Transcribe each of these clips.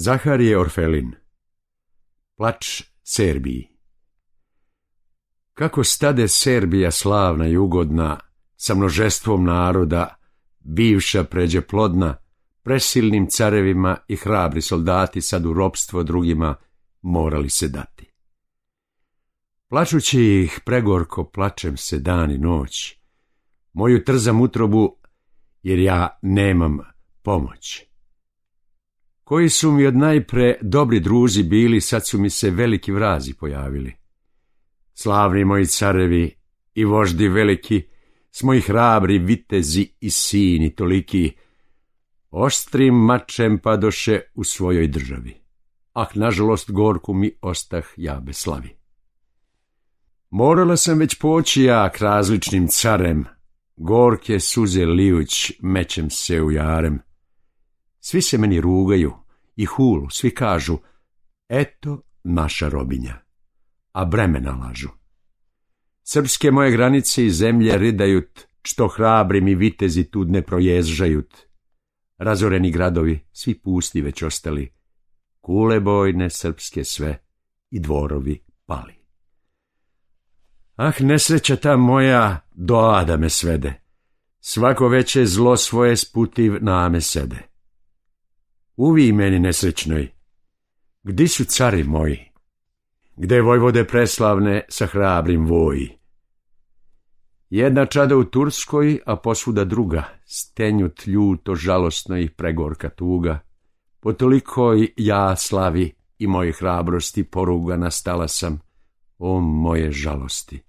Zaharije Orfelin Plač Serbiji Kako stade Serbija slavna i ugodna, sa množestvom naroda, bivša pređe plodna, presilnim carevima i hrabri soldati sad u ropstvo drugima morali se dati. Plačući ih pregorko plačem se dan i noć, moju trzam utrobu jer ja nemam pomoć. Koji su mi od najpre dobri druzi bili, sad su mi se veliki vrazi pojavili. Slavni moji carevi i voždi veliki, smo i hrabri vitezi i sini toliki, oštrim mačem padoše u svojoj državi. Ah, nažalost, gorku mi ostah ja bez slavi. Morala sam već poći ja k različnim carem, gorke suze lijuć mećem se u jarem. Svi se meni rugaju, i hulu, svi kažu, eto naša robinja, a bremena lažu. Srpske moje granice i zemlje ridajut, što hrabri mi vitezi tudne ne Razoreni gradovi, svi pusti već ostali, kule bojne srpske sve i dvorovi pali. Ah, nesreća ta moja, doada me svede, svako veće zlo svoje sputiv namesede. sede uvi meni nesrećnoj. Gdi su cari moji? Gde vojvode preslavne sa hrabrim voji? Jedna čada u Turskoj, a posvuda druga, stenjut ljuto žalostno i pregorka tuga. Po tolikoj ja slavi i moje hrabrosti poruga nastala sam, o moje žalosti.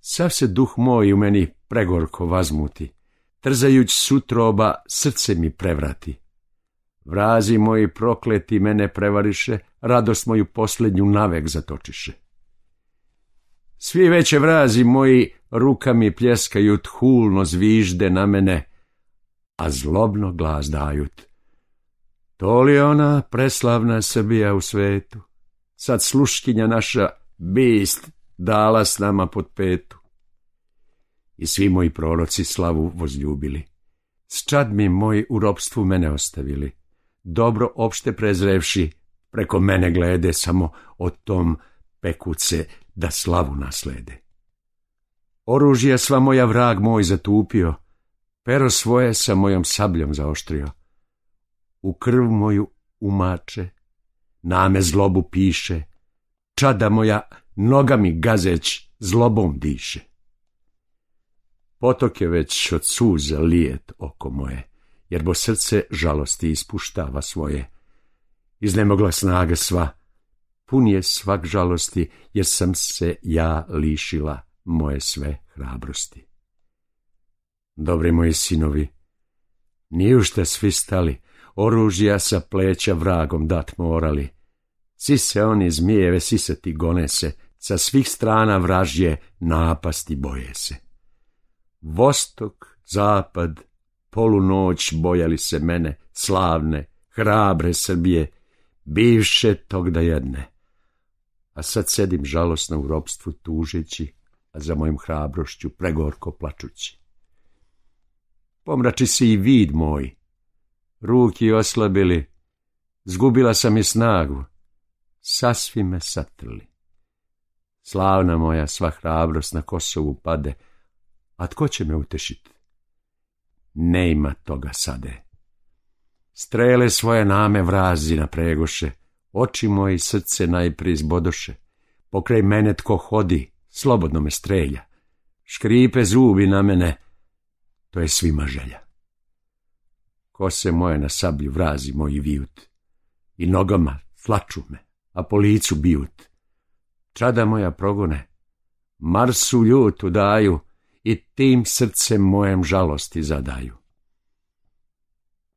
Sav se duh moj u meni pregorko vazmuti, trzajuć sutroba srce mi prevrati. Vrazi moji prokleti mene prevariše, radost moju posljednju navek zatočiše. Svi veće vrazi moji rukami pljeskaju thulno zvižde na mene, a zlobno glas dajut. To li ona preslavna Srbija u svetu? Sad sluškinja naša bist dala s nama pod petu. I svi moji proroci slavu vozljubili. čad mi moji u robstvu mene ostavili dobro opšte prezrevši, preko mene glede samo o tom pekuce da slavu naslede. Oružje sva moja vrag moj zatupio, pero svoje sa mojom sabljom zaoštrio. U krv moju umače, name zlobu piše, čada moja nogami gazeć zlobom diše. Potok je već od suza lijet oko moje jer bo srce žalosti ispuštava svoje. Iznemogla snaga sva, pun je svak žalosti, jer sam se ja lišila moje sve hrabrosti. Dobri moji sinovi, nijušte svi stali, oružja sa pleća vragom dat morali. Svi se oni zmijeve sisati gone se, sa svih strana vražje napasti boje se. Vostok, zapad, polu noć bojali se mene, slavne, hrabre Srbije, bivše tog da jedne. A sad sedim žalosno u ropstvu tužeći, a za mojim hrabrošću pregorko plačući. Pomrači se i vid moj, ruki oslabili, zgubila sam i snagu, sasvim me satrli. Slavna moja sva hrabrost na Kosovu pade, a tko će me utešiti? Ne ima toga sade. Strele svoje name vrazi na pregoše, oči i srce najprije izbodoše. Pokraj mene tko hodi, slobodno me strelja. Škripe zubi na mene, to je svima želja. Kose moje na sablju vrazi moji vijut, i nogama tlaču me, a po licu bijut. Čada moja progone, Marsu ljutu daju, i tim srcem mojem žalosti zadaju.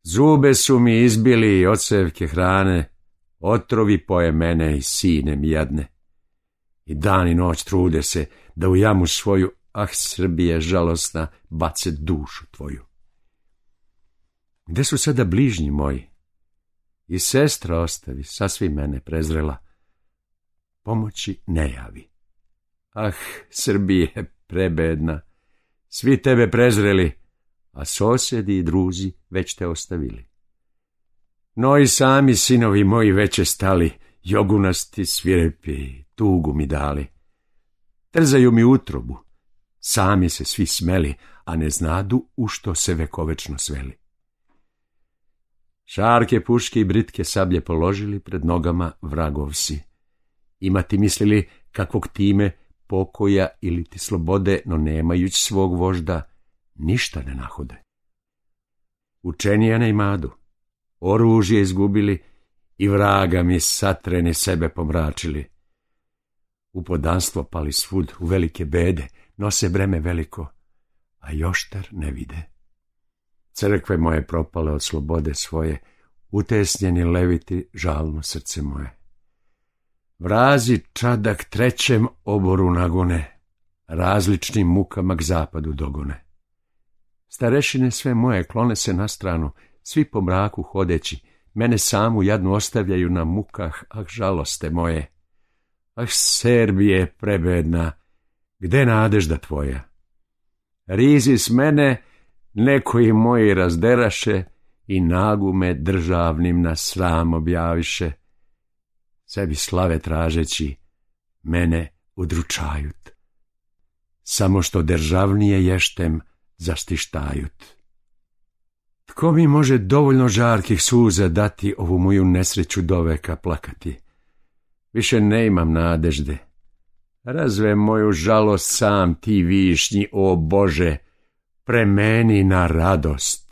Zube su mi izbili i ocevke hrane, otrovi poje mene i sine jadne. I dan i noć trude se da u jamu svoju, ah Srbije žalosna, bace dušu tvoju. Gde su sada bližnji moji? I sestra ostavi, sasvim mene prezrela. Pomoći ne javi. Ah, Srbije, prebedna, svi tebe prezreli, a sosedi i druzi već te ostavili. No i sami sinovi moji veće stali, jogunasti svirepi, tugu mi dali. Trzaju mi utrobu, sami se svi smeli, a ne znadu u što se vekovečno sveli. Šarke, puške i britke sablje položili pred nogama vragovsi. Imati mislili kakvog time pokoja ili ti slobode, no nemajući svog vožda, ništa ne nahode. Učenija ne imadu, oružje izgubili i vraga mi satreni sebe pomračili. U podanstvo pali svud u velike bede, nose breme veliko, a joštar ne vide. Crkve moje propale od slobode svoje, utesnjeni leviti žalno srce moje. Vrazi čadak trećem oboru nagone, različnim mukama k zapadu dogone. Starešine sve moje klone se na stranu, svi po mraku hodeći, mene samu jadnu ostavljaju na mukah, ah žaloste moje. Ah Serbije prebedna, gde nadežda tvoja? Rizi s mene, neko i moji razderaše i nagume državnim na sram objaviše sebi slave tražeći, mene udručajut. Samo što državnije ještem zaštištajut. Tko mi može dovoljno žarkih suza dati ovu moju nesreću doveka plakati? Više ne imam nadežde. Razve moju žalost sam ti višnji, o Bože, premeni na radost.